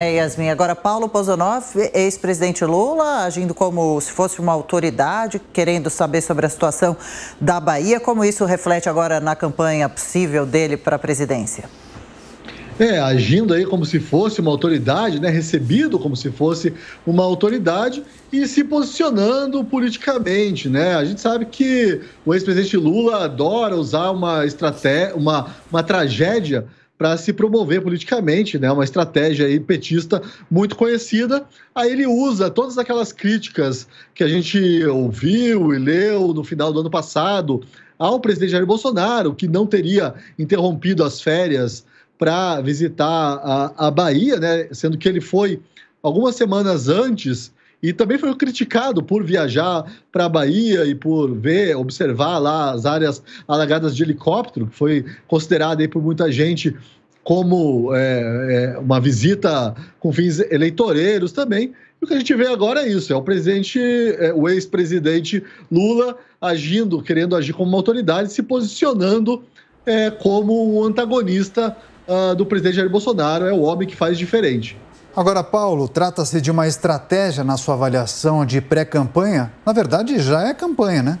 É, Yasmin, agora Paulo Pozonov, ex-presidente Lula, agindo como se fosse uma autoridade, querendo saber sobre a situação da Bahia, como isso reflete agora na campanha possível dele para a presidência? É, agindo aí como se fosse uma autoridade, né? Recebido como se fosse uma autoridade e se posicionando politicamente, né? A gente sabe que o ex-presidente Lula adora usar uma estratégia, uma, uma tragédia para se promover politicamente, né? Uma estratégia aí petista muito conhecida. Aí ele usa todas aquelas críticas que a gente ouviu e leu no final do ano passado ao presidente Jair Bolsonaro, que não teria interrompido as férias para visitar a, a Bahia, né? Sendo que ele foi algumas semanas antes e também foi criticado por viajar para a Bahia e por ver, observar lá as áreas alagadas de helicóptero, que foi considerado aí por muita gente como é, é, uma visita com fins eleitoreiros também. E o que a gente vê agora é isso: é o presidente, é, o ex-presidente Lula agindo, querendo agir como uma autoridade, se posicionando é, como um antagonista uh, do presidente Jair Bolsonaro. É o homem que faz diferente. Agora, Paulo, trata-se de uma estratégia na sua avaliação de pré-campanha? Na verdade, já é campanha, né?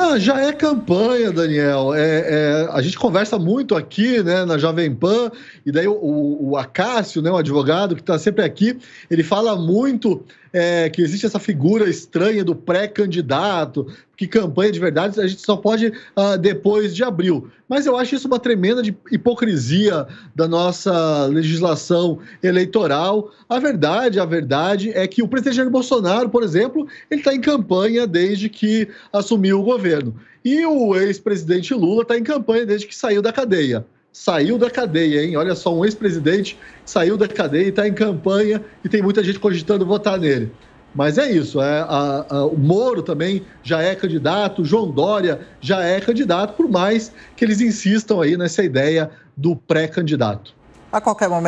Ah, já é campanha, Daniel. É, é, a gente conversa muito aqui, né, na Jovem Pan, e daí o, o Acácio, né, o advogado que está sempre aqui, ele fala muito é, que existe essa figura estranha do pré-candidato, que campanha de verdade a gente só pode uh, depois de abril. Mas eu acho isso uma tremenda hipocrisia da nossa legislação eleitoral. A verdade, a verdade é que o presidente Jair Bolsonaro, por exemplo, ele está em campanha desde que assumiu o governo governo. E o ex-presidente Lula está em campanha desde que saiu da cadeia. Saiu da cadeia, hein? Olha só, um ex-presidente saiu da cadeia e está em campanha e tem muita gente cogitando votar nele. Mas é isso, é, a, a, o Moro também já é candidato, João Dória já é candidato, por mais que eles insistam aí nessa ideia do pré-candidato. A qualquer momento.